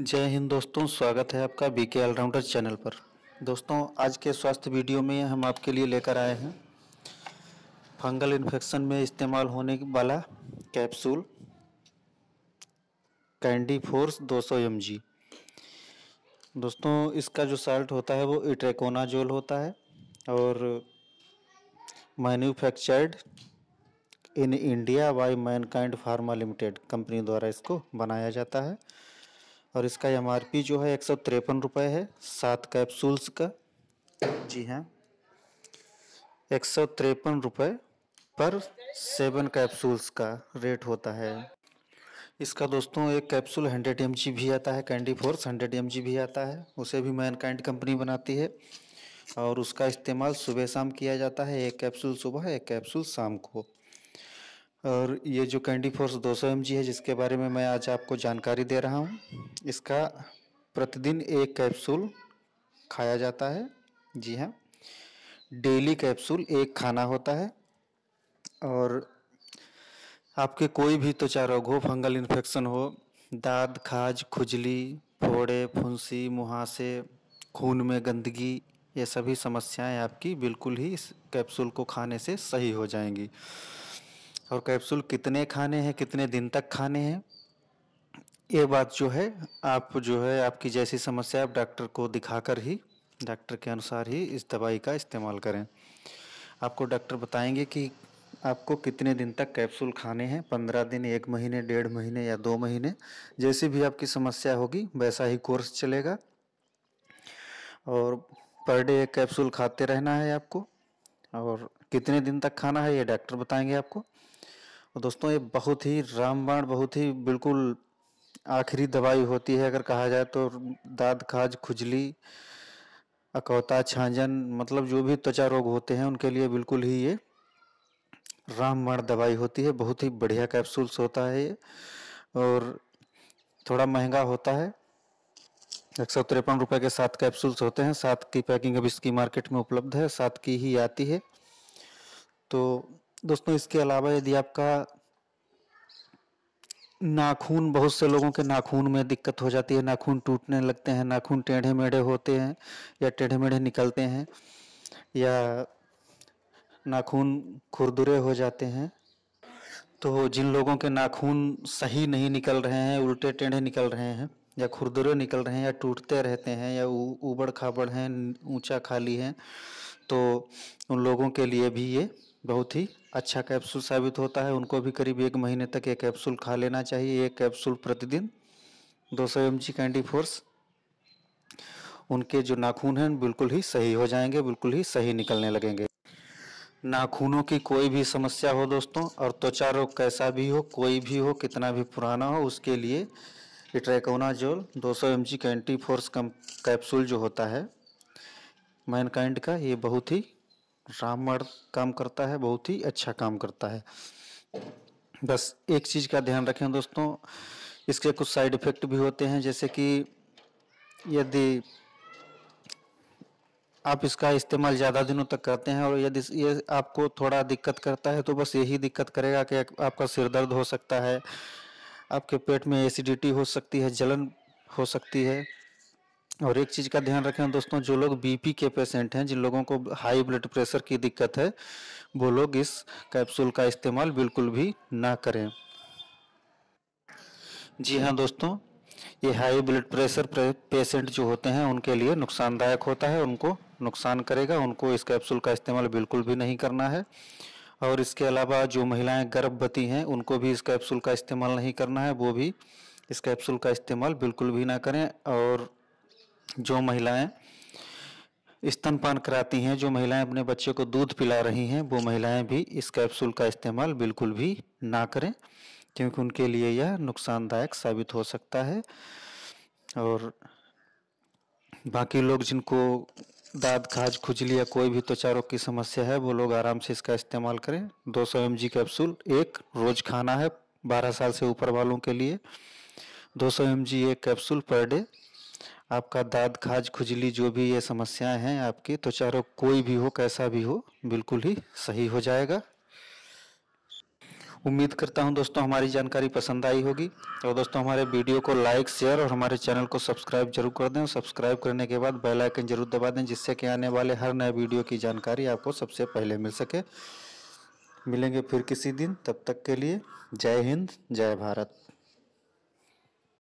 जय हिंद दोस्तों स्वागत है आपका बी के ऑलराउंडर चैनल पर दोस्तों आज के स्वास्थ्य वीडियो में हम आपके लिए लेकर आए हैं फंगल इन्फेक्शन में इस्तेमाल होने वाला कैप्सूल कैंडी फोर्स 200 सौ दोस्तों इसका जो साल्ट होता है वो इट्रेकोनाजोल होता है और manufactured in India by Mankind Pharma limited company द्वारा इसको बनाया जाता है और इसका एम जो है एक सौ तिरपन रुपये है सात कैप्सूल्स का जी हाँ एक सौ तिरपन रुपये पर सेवन कैप्सूल्स का रेट होता है इसका दोस्तों एक कैप्सूल हंड्रेड एम भी आता है कैंडी फोर्स हंड्रेड एम भी आता है उसे भी मैन कैंड कंपनी बनाती है और उसका इस्तेमाल सुबह शाम किया जाता है एक कैप्सूल सुबह एक कैप्सूल शाम को और ये जो कैंडी फोर्स 200 सौ है जिसके बारे में मैं आज आपको जानकारी दे रहा हूँ इसका प्रतिदिन एक कैप्सूल खाया जाता है जी हाँ डेली कैप्सूल एक खाना होता है और आपके कोई भी त्वचा रोग हो फंगल इन्फेक्शन हो दाद खाज खुजली फोड़े फुंसी मुहासे खून में गंदगी ये सभी समस्याएं आपकी बिल्कुल ही इस कैप्सूल को खाने से सही हो जाएंगी और कैप्सूल कितने खाने हैं कितने दिन तक खाने हैं ये बात जो है आप जो है आपकी जैसी समस्या आप डॉक्टर को दिखाकर ही डॉक्टर के अनुसार ही इस दवाई का इस्तेमाल करें आपको डॉक्टर बताएंगे कि आपको कितने दिन तक कैप्सूल खाने हैं पंद्रह दिन एक महीने डेढ़ महीने या दो महीने जैसी भी आपकी समस्या होगी वैसा ही कोर्स चलेगा और पर डे एक कैप्सूल खाते रहना है आपको और कितने दिन तक खाना है ये डॉक्टर बताएंगे आपको और दोस्तों ये बहुत ही रामबाण बहुत ही बिल्कुल आखिरी दवाई होती है अगर कहा जाए तो दाद खाज खुजली अकौता छांजन मतलब जो भी त्वचा रोग होते हैं उनके लिए बिल्कुल ही ये रामबाण दवाई होती है बहुत ही बढ़िया कैप्सूल्स होता है ये और थोड़ा महंगा होता है एक सौ तिरपन रुपये के सात कैप्सूल्स होते हैं सात की पैकिंग अब इसकी मार्केट में उपलब्ध है सात की ही आती है तो दोस्तों इसके अलावा यदि आपका नाखून बहुत से लोगों के नाखून में दिक्कत हो जाती है नाखून टूटने लगते हैं नाखून टेढ़े मेढ़े होते हैं या टेढ़े मेढ़े निकलते हैं या नाखून खुरदुरे हो जाते हैं तो जिन लोगों के नाखून सही नहीं निकल रहे हैं उल्टे टेढ़े निकल रहे हैं या खुरदुरे निकल रहे हैं या टूटते रहते हैं या ऊबड़ खाबड़ हैं ऊंचा खाली हैं तो उन लोगों के लिए भी ये बहुत ही अच्छा कैप्सूल साबित होता है उनको भी करीब एक महीने तक एक कैप्सूल खा लेना चाहिए एक कैप्सूल प्रतिदिन 200 सौ एम जी कैंडी फोर्स उनके जो नाखून हैं बिल्कुल ही सही हो जाएंगे बिल्कुल ही सही निकलने लगेंगे नाखूनों की कोई भी समस्या हो दोस्तों और त्वचा रोग कैसा भी हो कोई भी हो कितना भी पुराना हो उसके लिए इट्रैकोनाजोल 200 सौ M G Candiforce capsule जो होता है मैनकाइंड का ये बहुत ही राम मर्द काम करता है बहुत ही अच्छा काम करता है बस एक चीज़ का ध्यान रखें दोस्तों इसके कुछ साइड इफ़ेक्ट भी होते हैं जैसे कि यदि आप इसका इस्तेमाल ज़्यादा दिनों तक करते हैं और यदि ये आपको थोड़ा दिक्कत करता है तो बस यही दिक्कत करेगा कि आपका सिर दर्द हो सकता है आपके पेट में एसिडिटी हो सकती है जलन हो सकती है और एक चीज़ का ध्यान रखें दोस्तों जो लोग बीपी के पेशेंट हैं जिन लोगों को हाई ब्लड प्रेशर की दिक्कत है वो लोग इस कैप्सूल का इस्तेमाल बिल्कुल भी ना करें जी हाँ दोस्तों ये हाई ब्लड प्रेशर पेशेंट जो होते हैं उनके लिए नुकसानदायक होता है उनको नुकसान करेगा उनको इस कैप्सूल का इस्तेमाल बिल्कुल भी नहीं करना है और इसके अलावा जो महिलाएं गर्भवती हैं उनको भी इस कैप्सूल का इस्तेमाल नहीं करना है वो भी इस कैप्सूल का इस्तेमाल बिल्कुल भी ना करें और जो महिलाएं स्तनपान कराती हैं जो महिलाएं अपने बच्चे को दूध पिला रही हैं वो महिलाएं भी इस कैप्सूल का इस्तेमाल बिल्कुल भी ना करें क्योंकि उनके लिए यह नुकसानदायक साबित हो सकता है और बाकी लोग जिनको दाद खाज खुजली या कोई भी त्वचा रोग की समस्या है वो लोग आराम से इसका इस्तेमाल करें 200 सौ एम कैप्सूल एक रोज़ खाना है 12 साल से ऊपर वालों के लिए 200 सौ एम एक कैप्सूल पर डे आपका दाद खाज खुजली जो भी ये समस्याएं हैं आपकी तो चारो कोई भी हो कैसा भी हो बिल्कुल ही सही हो जाएगा उम्मीद करता हूं दोस्तों हमारी जानकारी पसंद आई होगी और दोस्तों हमारे वीडियो को लाइक शेयर और हमारे चैनल को सब्सक्राइब जरूर कर दें सब्सक्राइब करने के बाद बेल आइकन जरूर दबा दें जिससे कि आने वाले हर नए वीडियो की जानकारी आपको सबसे पहले मिल सके मिलेंगे फिर किसी दिन तब तक के लिए जय हिंद जय भारत